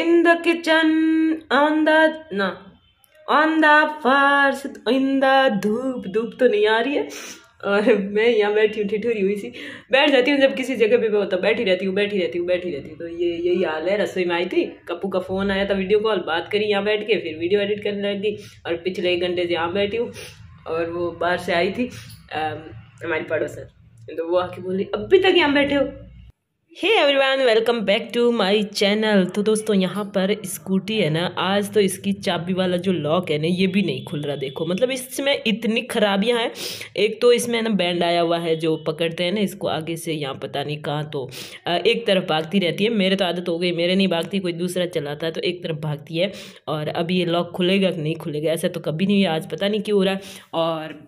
in the kitchen on the no on the first in the धूप धूप तो नहीं आ रही है और मैं यहाँ बैठी हूँ ठिठुरी हुई सी बैठ जाती हूँ जब किसी जगह पे मैं तो बैठी रहती हूँ बैठी रहती हूँ बैठी रहती हूँ तो ये यही हाल है रसोई में आई थी कप्पू का फ़ोन आया था वीडियो कॉल बात करी यहाँ बैठ के फिर वीडियो एडिट करने लग गई और पिछले एक घंटे से यहाँ बैठी हूँ और वो बाहर से आई थी हमारी पड़ोसन तो वो आके बोली अभी तक यहाँ बैठे हो hey everyone welcome back to my channel तो दोस्तों यहाँ पर स्कूटी है ना आज तो इसकी चाबी वाला जो लॉक है ना ये भी नहीं खुल रहा देखो मतलब इसमें इतनी खराबियाँ हैं एक तो इसमें ना बैंड आया हुआ है जो पकड़ते हैं ना इसको आगे से यहाँ पता नहीं कहाँ तो एक तरफ भागती रहती है मेरे तो आदत हो गई मेरे नहीं भागती कोई दूसरा चलाता है तो एक तरफ भागती है और अब ये लॉक खुलेगा कि नहीं खुलेगा ऐसा तो कभी नहीं आज पता नहीं क्यों हो रहा है और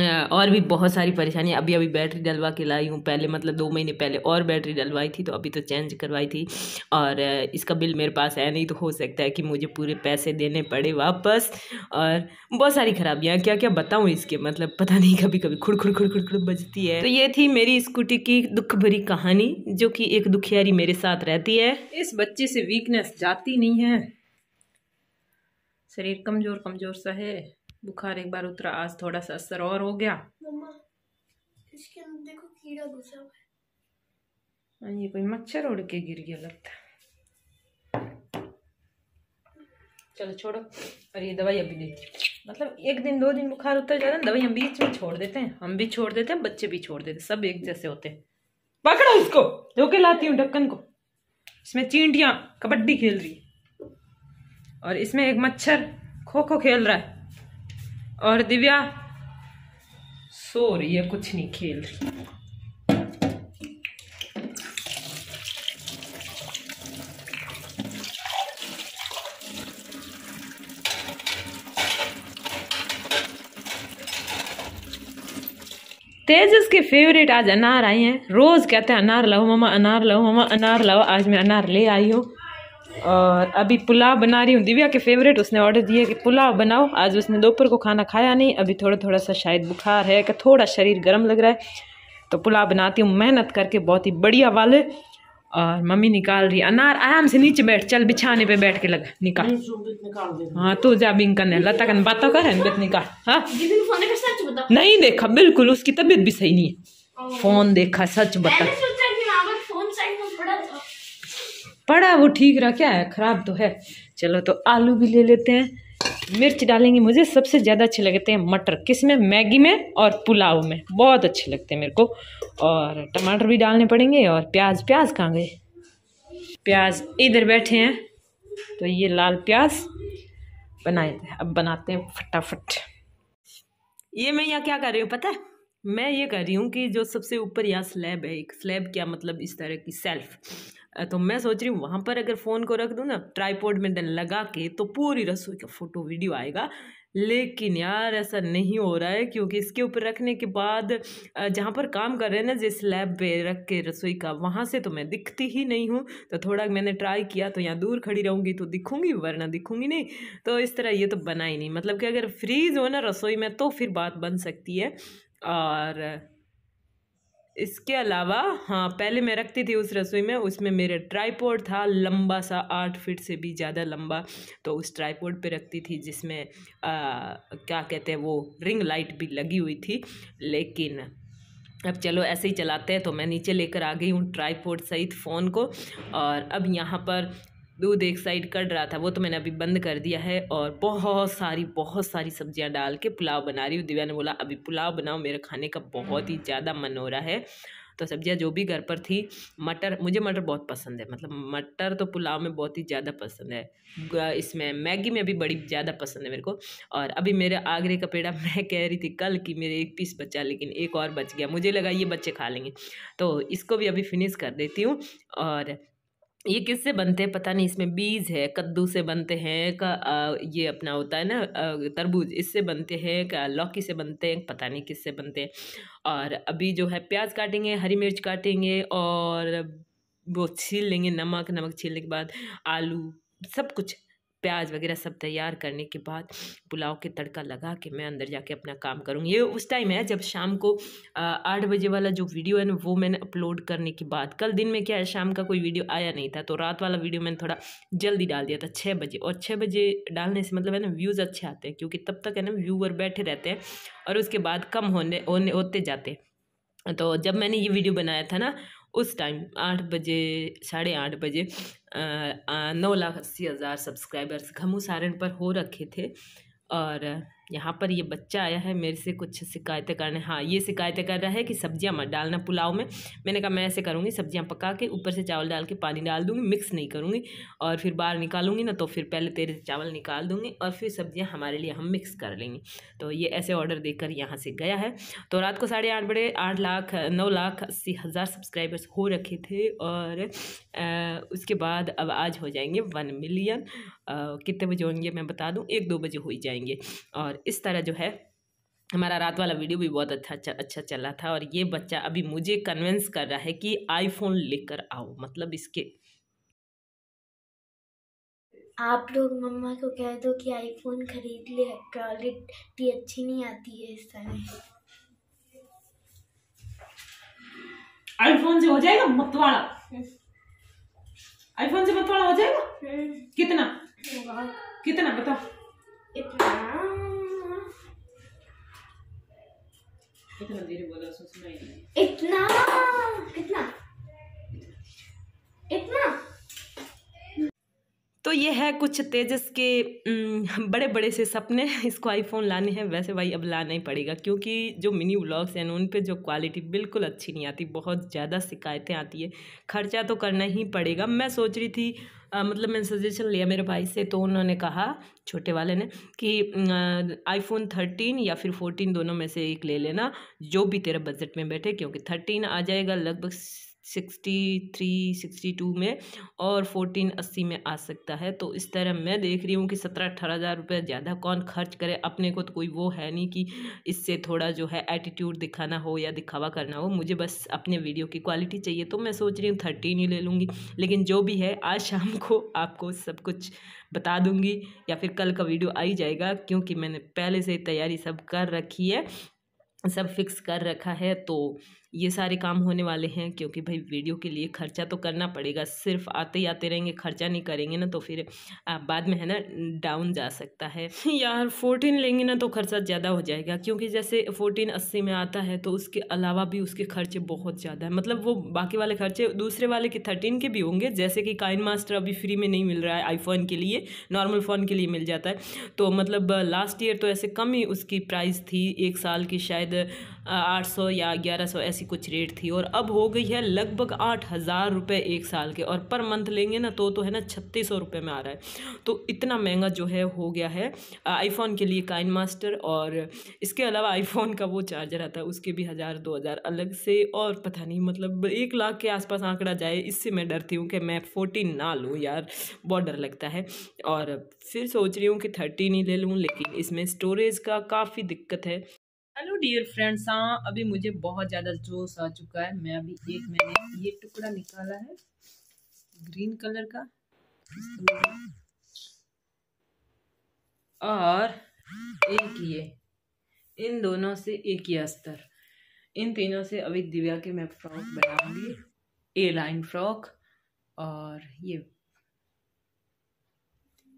और भी बहुत सारी परेशानी अभी अभी बैटरी डलवा के लाई हूँ पहले मतलब दो महीने पहले और बैटरी डलवाई थी तो अभी तो चेंज करवाई थी और इसका बिल मेरे पास है नहीं तो हो सकता है कि मुझे पूरे पैसे देने पड़े वापस और बहुत सारी खराबियाँ क्या क्या बताऊँ इसके मतलब पता नहीं कभी कभी खुड़ खुड़ खुड़ खुड़ खुड़ बजती है तो ये थी मेरी स्कूटी की दुख भरी कहानी जो कि एक दुखियारी मेरे साथ रहती है इस बच्चे से वीकनेस जाती नहीं है शरीर कमज़ोर कमज़ोर सा है बुखार एक बार उतरा आज थोड़ा सा असर और हो गया इसके अंदर देखो कीड़ा घुसा हुआ है हाँ, ये कोई मच्छर उड़ के गिर गया लगता चलो छोड़ो और ये दवाई अभी देती मतलब एक दिन दो दिन बुखार उतर जाता है दवाई हम बीच में छोड़ देते हैं हम भी छोड़ देते हैं बच्चे भी छोड़ देते हैं सब एक जैसे होते हैं पकड़ो उसको धोके लाती हूँ ढक्कन को इसमें चींटियाँ कबड्डी खेल रही है और इसमें एक मच्छर खो खो खेल रहा है और दिव्या सो रही है कुछ नहीं खेल रही तेजस के फेवरेट आज अनार आए हैं रोज़ कहते हैं अनार लाओ मामा अनार लाओ मामा अनार लाओ आज मैं अनार ले आई हूँ और अभी पुलाव बना रही हूँ दिव्या के फेवरेट उसने ऑर्डर दिया कि पुलाव बनाओ आज उसने दोपहर को खाना खाया नहीं अभी थोड़ा थोड़ा सा शायद बुखार है कि थोड़ा शरीर गर्म लग रहा है तो पुलाव बनाती हूँ मेहनत करके बहुत ही बढ़िया वाले और मम्मी निकाल रही अनार आराम से नीचे बैठ चल बिछाने पे बैठ के लग निकाल हाँ तू जा बिंग करने लता कन बातों कर निकाल हाँ नहीं देखा बिल्कुल उसकी तबीयत भी सही नहीं है फोन देखा सच बता पड़ा वो ठीक रहा क्या है ख़राब तो है चलो तो आलू भी ले लेते हैं मिर्च डालेंगे मुझे सबसे ज़्यादा अच्छे लगते हैं मटर किस में मैगी में और पुलाव में बहुत अच्छे लगते हैं मेरे को और टमाटर भी डालने पड़ेंगे और प्याज प्याज कहाँ गए प्याज इधर बैठे हैं तो ये लाल प्याज बनाए अब बनाते हैं फटाफट ये मैं यहाँ क्या कर रही हूँ पता है मैं ये कर रही हूँ कि जो सबसे ऊपर यहाँ स्लैब है एक स्लैब क्या मतलब इस तरह की सेल्फ तो मैं सोच रही हूँ वहाँ पर अगर फ़ोन को रख दूँ ना ट्राईपोर्ड में लगा के तो पूरी रसोई का फ़ोटो वीडियो आएगा लेकिन यार ऐसा नहीं हो रहा है क्योंकि इसके ऊपर रखने के बाद जहाँ पर काम कर रहे हैं ना जिस लैब पे रख के रसोई का वहाँ से तो मैं दिखती ही नहीं हूँ तो थोड़ा मैंने ट्राई किया तो यहाँ दूर खड़ी रहूँगी तो दिखूँगी वरना दिखूँगी नहीं तो इस तरह ये तो बना ही नहीं मतलब कि अगर फ्रीज हो ना रसोई में तो फिर बात बन सकती है और इसके अलावा हाँ पहले मैं रखती थी उस रसोई में उसमें मेरा ट्राईपोर्ड था लंबा सा आठ फीट से भी ज़्यादा लंबा तो उस ट्राईपोर्ड पे रखती थी जिसमें आ, क्या कहते हैं वो रिंग लाइट भी लगी हुई थी लेकिन अब चलो ऐसे ही चलाते हैं तो मैं नीचे लेकर आ गई हूँ ट्राईपोर्ड सहित फ़ोन को और अब यहाँ पर दूध एक साइड कट रहा था वो तो मैंने अभी बंद कर दिया है और बहुत सारी बहुत सारी सब्जियां डाल के पुलाव बना रही हूँ दिव्या ने बोला अभी पुलाव बनाओ मेरे खाने का बहुत ही हम्म। ज़्यादा मन हो रहा है तो सब्जियां जो भी घर पर थी मटर मुझे मटर बहुत पसंद है मतलब मटर तो पुलाव में बहुत ही ज़्यादा पसंद है इसमें मैगी में भी बड़ी ज़्यादा पसंद है मेरे को और अभी मेरे आगरे का पेड़ा मैं कह रही थी कल कि मेरे एक पीस बचा लेकिन एक और बच गया मुझे लगा ये बच्चे खा लेंगे तो इसको भी अभी फिनिश कर देती हूँ और ये किससे बनते हैं पता नहीं इसमें बीज है कद्दू से बनते हैं का आ, ये अपना होता है ना तरबूज इससे बनते हैं का लौकी से बनते हैं पता नहीं किससे बनते हैं और अभी जो है प्याज काटेंगे हरी मिर्च काटेंगे और वो छील लेंगे नमक नमक छीलने के बाद आलू सब कुछ प्याज वगैरह सब तैयार करने के बाद पुलाव के तड़का लगा के मैं अंदर जाके अपना काम करूँगी ये उस टाइम है जब शाम को आठ बजे वाला जो वीडियो है ना वो मैंने अपलोड करने के बाद कल दिन में क्या है शाम का कोई वीडियो आया नहीं था तो रात वाला वीडियो मैंने थोड़ा जल्दी डाल दिया था छः बजे और छः बजे डालने से मतलब है ना व्यूज़ अच्छे आते हैं क्योंकि तब तक है ना व्यूवर बैठे रहते हैं और उसके बाद कम होने होने होते जाते हैं तो जब मैंने ये वीडियो बनाया था ना उस टाइम आठ बजे साढ़े आठ बजे नौ लाख अस्सी हज़ार सब्सक्राइबर्स घमू सारण पर हो रखे थे और यहाँ पर ये बच्चा आया है मेरे से कुछ शिकायतें करने हाँ ये शिकायतें कर रहा है कि सब्जियाँ मत डालना पुलाव में मैंने कहा मैं ऐसे करूँगी सब्जियाँ पका के ऊपर से चावल डाल के पानी डाल दूँगी मिक्स नहीं करूँगी और फिर बाहर निकालूंगी ना तो फिर पहले तेरे से चावल निकाल दूँगी और फिर सब्जियाँ हमारे लिए हम मिक्स कर लेंगे तो ये ऐसे ऑर्डर देकर यहाँ से गया है तो रात को साढ़े आठ बड़े आठ लाख नौ लाख अस्सी हज़ार सब्सक्राइबर्स हो रखे थे और उसके बाद अब आज हो जाएंगे वन मिलियन कितने बजे होंगे मैं बता दूँ एक दो बजे हो ही जाएंगे और इस तरह जो है हमारा रात वाला वीडियो भी बहुत अच्छा अच्छा, अच्छा चला था और ये बच्चा अभी मुझे कन्विंस कर रहा है कि आईफोन लेकर आओ मतलब इसके आप लोग मम्मा को कह दो कि आईफोन खरीद ले क्वालिटी अच्छी नहीं आती है इस समय आईफोन से हो जाएगा मतवाला आईफोन से मतवाला हो जाएगा हम्म। कितना कितना बताओ कितना तो इतना कितना तो ये है कुछ तेजस के बड़े बड़े से सपने इसको आईफोन लाने हैं वैसे भाई अब लाना ही पड़ेगा क्योंकि जो मिनी व्लॉग्स हैं उन पे जो क्वालिटी बिल्कुल अच्छी नहीं आती बहुत ज़्यादा शिकायतें आती है खर्चा तो करना ही पड़ेगा मैं सोच रही थी आ, मतलब मैंने सजेशन लिया मेरे भाई से तो उन्होंने कहा छोटे वाले ने कि आईफोन थर्टीन या फिर फोर्टीन दोनों में से एक ले लेना जो भी तेरा बजट में बैठे क्योंकि थर्टीन आ जाएगा लगभग सिक्सटी थ्री सिक्सटी टू में और फोर्टीन अस्सी में आ सकता है तो इस तरह मैं देख रही हूँ कि सत्रह अठारह हज़ार रुपये ज़्यादा कौन खर्च करे अपने को तो कोई वो है नहीं कि इससे थोड़ा जो है एटीट्यूड दिखाना हो या दिखावा करना हो मुझे बस अपने वीडियो की क्वालिटी चाहिए तो मैं सोच रही हूँ थर्टीन ही ले लूँगी लेकिन जो भी है आज शाम को आपको सब कुछ बता दूँगी या फिर कल का वीडियो आ ही जाएगा क्योंकि मैंने पहले से तैयारी सब कर रखी है सब फिक्स कर रखा है तो ये सारे काम होने वाले हैं क्योंकि भाई वीडियो के लिए खर्चा तो करना पड़ेगा सिर्फ आते ही आते रहेंगे खर्चा नहीं करेंगे ना तो फिर बाद में है ना डाउन जा सकता है यार फोर्टीन लेंगे ना तो खर्चा ज़्यादा हो जाएगा क्योंकि जैसे फोर्टीन अस्सी में आता है तो उसके अलावा भी उसके खर्चे बहुत ज़्यादा है मतलब वो बाकी वाले खर्चे दूसरे वाले के थर्टीन के भी होंगे जैसे कि काइन मास्टर अभी फ्री में नहीं मिल रहा है आईफोन के लिए नॉर्मल फ़ोन के लिए मिल जाता है तो मतलब लास्ट ईयर तो ऐसे कम ही उसकी प्राइस थी एक साल की शायद आठ सौ या ग्यारह सौ ऐसी कुछ रेट थी और अब हो गई है लगभग आठ हज़ार रुपये एक साल के और पर मंथ लेंगे ना तो तो है ना छत्तीस सौ रुपये में आ रहा है तो इतना महंगा जो है हो गया है आईफोन के लिए काइन मास्टर और इसके अलावा आईफोन का वो चार्जर आता है उसके भी हज़ार दो हज़ार अलग से और पता नहीं मतलब एक लाख के आसपास आंकड़ा जाए इससे मैं डरती हूँ कि मैं फोर्टीन ना लूँ यार बहुत डर लगता है और फिर सोच रही हूँ कि थर्टीन ही ले लूँ लेकिन इसमें स्टोरेज का काफ़ी दिक्कत है हेलो डियर फ्रेंड्स हाँ अभी मुझे बहुत ज़्यादा जोश आ चुका है मैं अभी एक मैंने ये टुकड़ा निकाला है ग्रीन कलर का और एक ये इन दोनों से एक ही अस्तर इन तीनों से अभी दिव्या के मैं फ्रॉक बनाऊंगी ए लाइन फ्रॉक और ये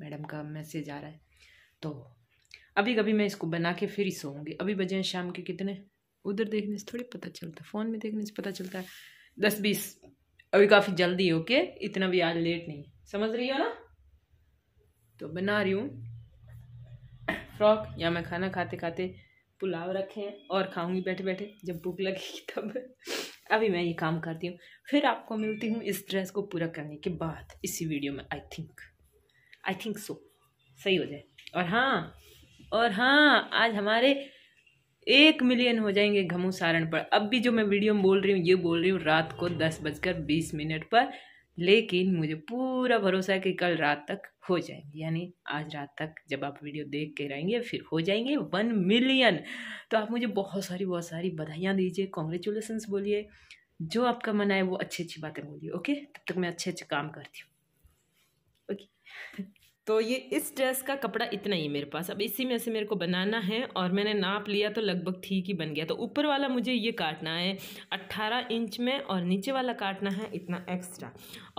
मैडम का मैसेज आ रहा है तो अभी कभी मैं इसको बना के फिर ही सोऊंगी अभी बजे हैं शाम के कितने उधर देखने से थोड़ी पता चलता है फ़ोन में देखने से पता चलता है दस बीस अभी काफ़ी जल्दी ओके इतना भी आज लेट नहीं समझ रही हो ना तो बना रही हूँ फ्रॉक या मैं खाना खाते खाते पुलाव रखे हैं और खाऊंगी बैठे बैठे जब भूख लगेगी तब अभी मैं ये काम करती हूँ फिर आपको मिलती हूँ इस ड्रेस को पूरा करने के बाद इसी वीडियो में I think I think so सही हो जाए और हाँ और हाँ आज हमारे एक मिलियन हो जाएंगे घमू सारण पर अब भी जो मैं वीडियो में बोल रही हूँ ये बोल रही हूँ रात को दस बजकर बीस मिनट पर लेकिन मुझे पूरा भरोसा है कि कल रात तक हो जाएंगे यानी आज रात तक जब आप वीडियो देख के रहेंगे फिर हो जाएंगे वन मिलियन तो आप मुझे बहुत सारी बहुत सारी बधाइयाँ दीजिए कॉन्ग्रेचुलेसन्स बोलिए जो आपका मन आए वो अच्छी अच्छी बातें बोलिए ओके तब तक मैं अच्छे अच्छे काम करती हूँ ओके तो ये इस ड्रेस का कपड़ा इतना ही मेरे पास अब इसी में से मेरे को बनाना है और मैंने नाप लिया तो लगभग ठीक ही बन गया तो ऊपर वाला मुझे ये काटना है 18 इंच में और नीचे वाला काटना है इतना एक्स्ट्रा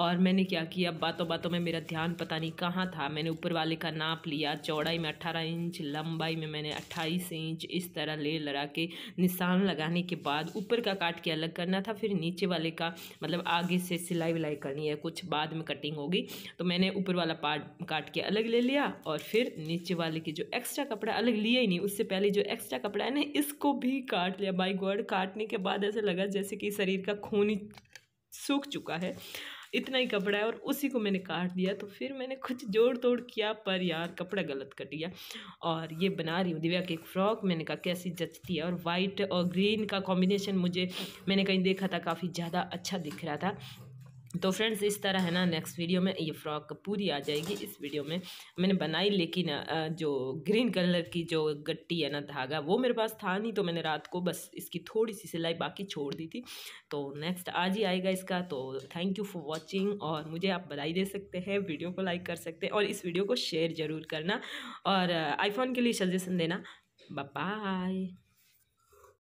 और मैंने क्या किया अब बातों बातों में मेरा ध्यान पता नहीं कहाँ था मैंने ऊपर वाले का नाप लिया चौड़ाई में अट्ठारह इंच लंबाई में मैंने अट्ठाईस इंच इस तरह ले लड़ा के निशान लगाने के बाद ऊपर का काट के अलग करना था फिर नीचे वाले का मतलब आगे से सिलाई विलाई करनी है कुछ बाद में कटिंग होगी तो मैंने ऊपर वाला पार्ट काट के अलग ले लिया और फिर नीचे वाले के जो एक्स्ट्रा कपड़ा अलग लिया ही नहीं उससे पहले जो एक्स्ट्रा कपड़ा है ना इसको भी काट लिया बाई गॉड काटने के बाद ऐसा लगा जैसे कि शरीर का खून ही सूख चुका है इतना ही कपड़ा है और उसी को मैंने काट दिया तो फिर मैंने कुछ जोड़ तोड़ किया पर यार कपड़ा गलत कट गया और ये बना रही हूँ दिव्या की एक फ्रॉक मैंने कहा कैसी जचती है और वाइट और ग्रीन का कॉम्बिनेशन मुझे मैंने कहीं देखा था काफ़ी ज़्यादा अच्छा दिख रहा था तो फ्रेंड्स इस तरह है ना नेक्स्ट वीडियो में ये फ्रॉक पूरी आ जाएगी इस वीडियो में मैंने बनाई लेकिन जो ग्रीन कलर की जो गट्टी है ना धागा वो मेरे पास था नहीं तो मैंने रात को बस इसकी थोड़ी सी सिलाई बाकी छोड़ दी थी तो नेक्स्ट आज ही आएगा इसका तो थैंक यू फॉर वॉचिंग और मुझे आप बधाई दे सकते हैं वीडियो को लाइक कर सकते हैं और इस वीडियो को शेयर ज़रूर करना और आईफोन के लिए सजेशन देना बाय